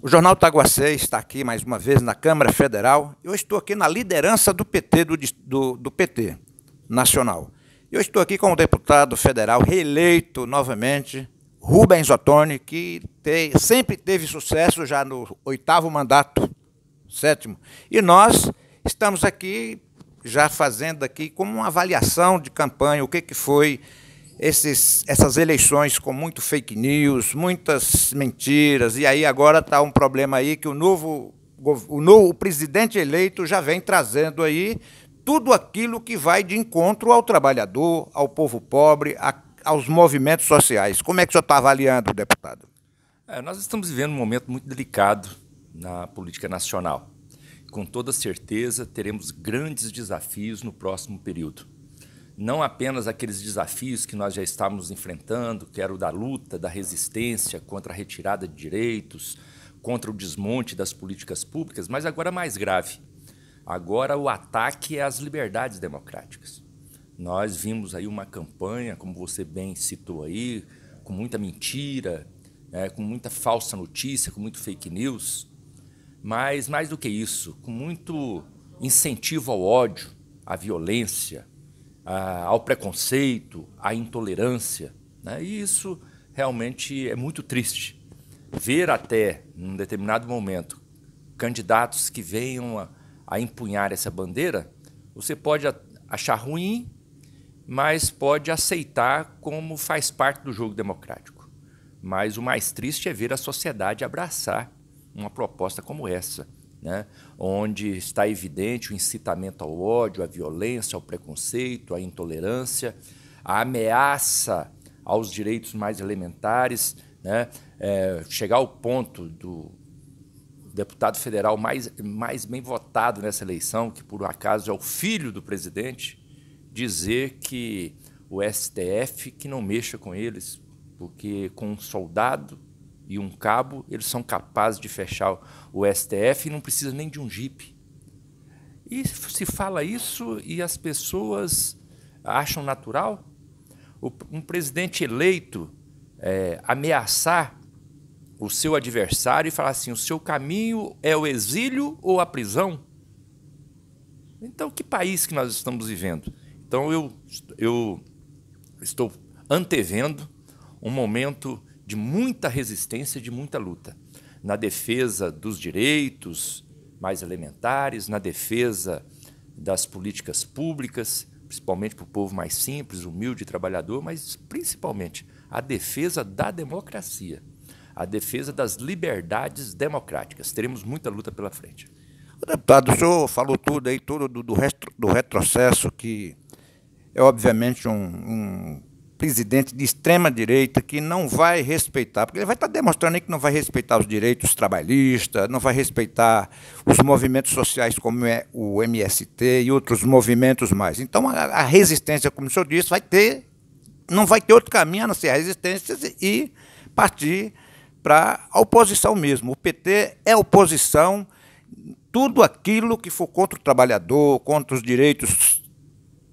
O jornal Taguacê está aqui mais uma vez na Câmara Federal. Eu estou aqui na liderança do PT, do, do, do PT nacional. Eu estou aqui com o deputado federal reeleito novamente, Rubens Ottoni, que sempre teve sucesso já no oitavo mandato, sétimo. E nós estamos aqui já fazendo aqui como uma avaliação de campanha, o que, que foi esses, essas eleições com muito fake news, muitas mentiras, e aí agora está um problema aí que o novo, o novo o presidente eleito já vem trazendo aí tudo aquilo que vai de encontro ao trabalhador, ao povo pobre, a, aos movimentos sociais. Como é que o senhor está avaliando, deputado? É, nós estamos vivendo um momento muito delicado na política nacional. Com toda certeza, teremos grandes desafios no próximo período não apenas aqueles desafios que nós já estávamos enfrentando, que era o da luta, da resistência contra a retirada de direitos, contra o desmonte das políticas públicas, mas agora mais grave. Agora o ataque é às liberdades democráticas. Nós vimos aí uma campanha, como você bem citou aí, com muita mentira, né, com muita falsa notícia, com muito fake news, mas mais do que isso, com muito incentivo ao ódio, à violência, ao preconceito, à intolerância. Né? E isso realmente é muito triste. Ver até, num determinado momento, candidatos que venham a, a empunhar essa bandeira, você pode achar ruim, mas pode aceitar como faz parte do jogo democrático. Mas o mais triste é ver a sociedade abraçar uma proposta como essa né? onde está evidente o incitamento ao ódio, à violência, ao preconceito, à intolerância, a ameaça aos direitos mais elementares, né? É, chegar ao ponto do deputado federal mais, mais bem votado nessa eleição, que por acaso é o filho do presidente, dizer que o STF que não mexa com eles, porque com um soldado e um cabo, eles são capazes de fechar o STF e não precisa nem de um jipe. E se fala isso e as pessoas acham natural? um presidente eleito é, ameaçar o seu adversário e falar assim: o seu caminho é o exílio ou a prisão? Então, que país que nós estamos vivendo? Então, eu, eu estou antevendo um momento de muita resistência, de muita luta, na defesa dos direitos mais elementares, na defesa das políticas públicas, principalmente para o povo mais simples, humilde e trabalhador, mas principalmente a defesa da democracia, a defesa das liberdades democráticas. Teremos muita luta pela frente. Deputado, o senhor falou tudo aí, tudo do, do, retro, do retrocesso, que é obviamente um, um presidente de extrema direita que não vai respeitar, porque ele vai estar demonstrando que não vai respeitar os direitos trabalhistas, não vai respeitar os movimentos sociais como é o MST e outros movimentos mais. Então a, resistência, como o senhor disse, vai ter, não vai ter outro caminho a não ser a resistência e partir para a oposição mesmo. O PT é oposição tudo aquilo que for contra o trabalhador, contra os direitos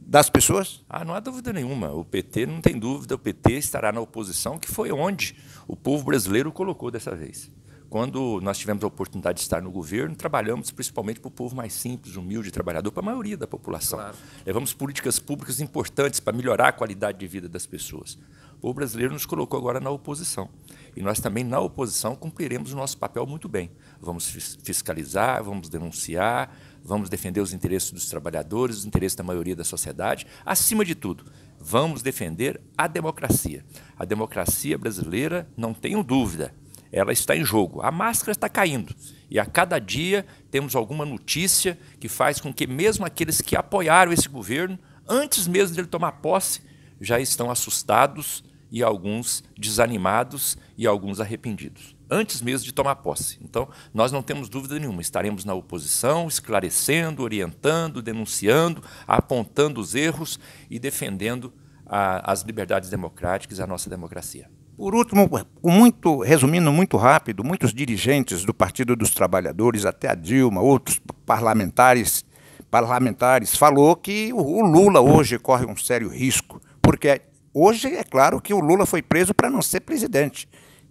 das pessoas? Ah, não há dúvida nenhuma. O PT, não tem dúvida, o PT estará na oposição, que foi onde o povo brasileiro colocou dessa vez. Quando nós tivemos a oportunidade de estar no governo, trabalhamos principalmente para o povo mais simples, humilde, trabalhador, para a maioria da população. Claro. Levamos políticas públicas importantes para melhorar a qualidade de vida das pessoas. O povo brasileiro nos colocou agora na oposição. E nós também, na oposição, cumpriremos o nosso papel muito bem. Vamos fiscalizar, vamos denunciar, vamos defender os interesses dos trabalhadores, os interesses da maioria da sociedade. Acima de tudo, vamos defender a democracia. A democracia brasileira, não tenho dúvida, ela está em jogo. A máscara está caindo. E a cada dia temos alguma notícia que faz com que, mesmo aqueles que apoiaram esse governo, antes mesmo dele tomar posse, já estão assustados e alguns desanimados e alguns arrependidos antes mesmo de tomar posse. Então, nós não temos dúvida nenhuma, estaremos na oposição, esclarecendo, orientando, denunciando, apontando os erros e defendendo a, as liberdades democráticas e a nossa democracia. Por último, muito, resumindo muito rápido, muitos dirigentes do Partido dos Trabalhadores, até a Dilma, outros parlamentares, parlamentares falou que o Lula hoje corre um sério risco, porque hoje é claro que o Lula foi preso para não ser presidente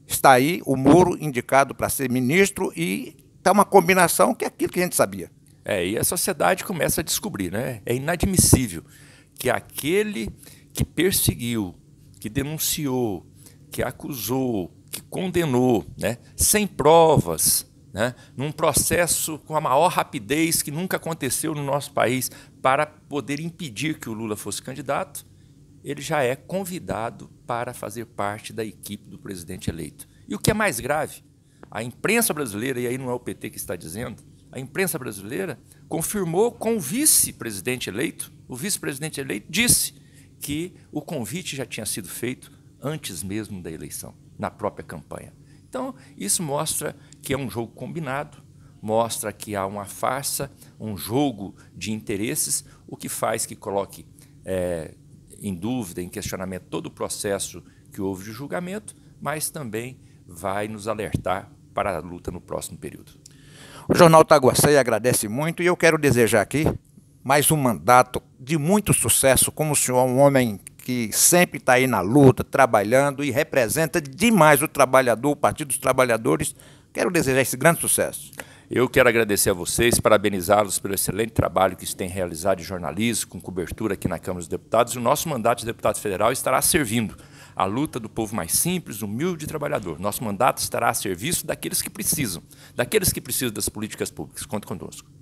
está aí o Moro indicado para ser ministro e está uma combinação que é aquilo que a gente sabia. É, e a sociedade começa a descobrir, né? É inadmissível que aquele que perseguiu, que denunciou, que acusou, que condenou, né, sem provas, né, num processo com a maior rapidez que nunca aconteceu no nosso país para poder impedir que o Lula fosse candidato, ele já é convidado para fazer parte da equipe do presidente eleito. E o que é mais grave, a imprensa brasileira, e aí não é o PT que está dizendo, a imprensa brasileira confirmou com o vice-presidente eleito, o vice-presidente eleito disse que o convite já tinha sido feito antes mesmo da eleição, na própria campanha. Então, isso mostra que é um jogo combinado, mostra que há uma farsa, um jogo de interesses, o que faz que coloque é, em dúvida, em questionamento todo o processo que houve de julgamento, mas também vai nos alertar para a luta no próximo período. O Jornal Taguaceia agradece muito e eu quero desejar aqui mais um mandato de muito sucesso, como o senhor é um homem que sempre está aí na luta, trabalhando e representa demais o trabalhador, o Partido dos Trabalhadores. Quero desejar esse grande sucesso. Eu quero agradecer a vocês, parabenizá-los pelo excelente trabalho que se tem realizado de jornalismo, com cobertura aqui na Câmara dos Deputados. O nosso mandato de deputado federal estará servindo à luta do povo mais simples, humilde e trabalhador. Nosso mandato estará a serviço daqueles que precisam, daqueles que precisam das políticas públicas. Conto conosco.